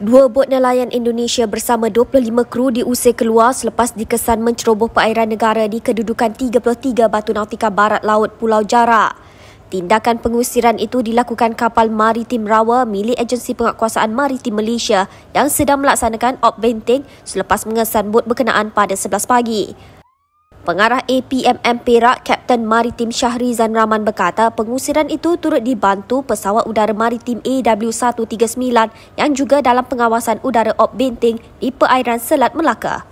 Dua bot nelayan Indonesia bersama 25 kru diusir keluar selepas dikesan menceroboh perairan negara di kedudukan 33 Batu Nautika Barat Laut Pulau Jara. Tindakan pengusiran itu dilakukan kapal maritim rawa milik agensi penguatkuasaan maritim Malaysia yang sedang melaksanakan op benting selepas mengesan bot berkenaan pada 11 pagi. Pengarah APMM Perak, Kapten Maritim Syahri Rahman berkata pengusiran itu turut dibantu pesawat udara maritim AW139 yang juga dalam pengawasan udara Op Binting di perairan Selat Melaka.